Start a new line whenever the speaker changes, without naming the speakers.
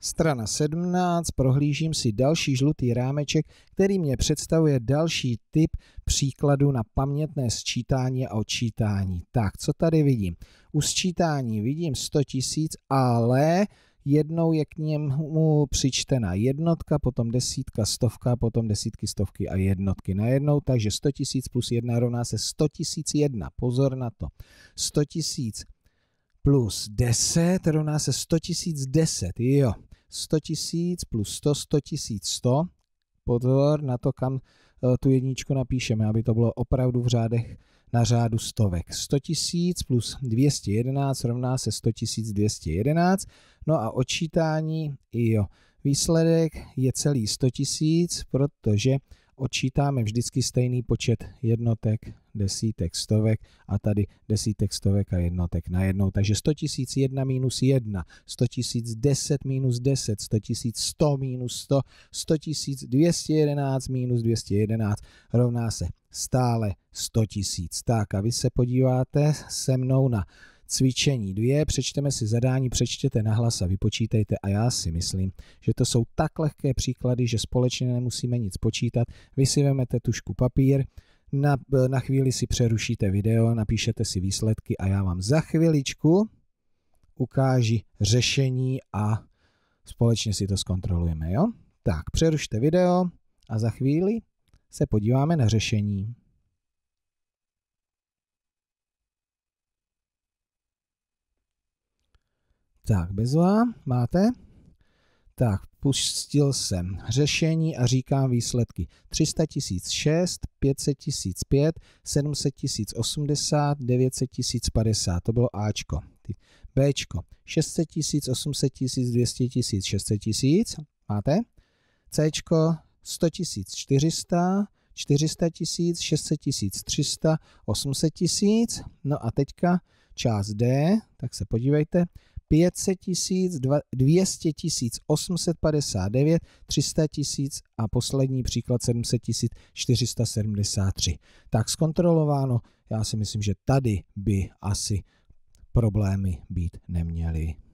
Strana 17, prohlížím si další žlutý rámeček, který mě představuje další typ příkladu na pamětné sčítání a odčítání. Tak, co tady vidím? U sčítání vidím 100 tisíc, ale jednou je k němu přičtena jednotka, potom desítka, stovka, potom desítky, stovky a jednotky na jednou, takže 100 tisíc plus 1 rovná se 100 tisíc Pozor na to. 100 tisíc plus 10 rovná se 100 tisíc 10, jo. 100 tisíc plus 100, 100 tisíc 100. Pozor na to, kam eh, tu jedničku napíšeme, aby to bylo opravdu v řádech na řádu stovek. 100 tisíc plus 211 rovná se 100 tisíc 211. No a odčítání, jo, výsledek je celý 100 tisíc, protože odčítáme vždycky stejný počet jednotek, desítek, stovek a tady desítek, stovek a jednotek na jednou. Takže 100 tisíc 1 minus 1, 100 tisíc 10 minus 10, 100 tisíc 100 minus 100, 100 tisíc 211 minus 211 rovná se stále 100 tisíc. Tak a vy se podíváte se mnou na Cvičení dvě, přečteme si zadání, přečtěte nahlas a vypočítejte a já si myslím, že to jsou tak lehké příklady, že společně nemusíme nic počítat. Vy si vemete tušku papír, na, na chvíli si přerušíte video, napíšete si výsledky a já vám za chviličku ukáži řešení a společně si to zkontrolujeme, jo? Tak, přerušte video a za chvíli se podíváme na řešení. Tak, bezva, máte? Tak, pustil jsem řešení a říkám výsledky. 300 006, 500 005, 700 080, 900 050, to bylo Ačko. Bčko, 600 tisíc, 800 tisíc, 200 tisíc, 600 tisíc, máte? Cčko, 100 tisíc, 400, 400 tisíc, 600 tisíc, 300, 800 tisíc, no a teďka část D, tak se podívejte, 500 tisíc, 200 tisíc, 859, 300 tisíc a poslední příklad 700 tisíc, 473. Tak zkontrolováno, já si myslím, že tady by asi problémy být neměly.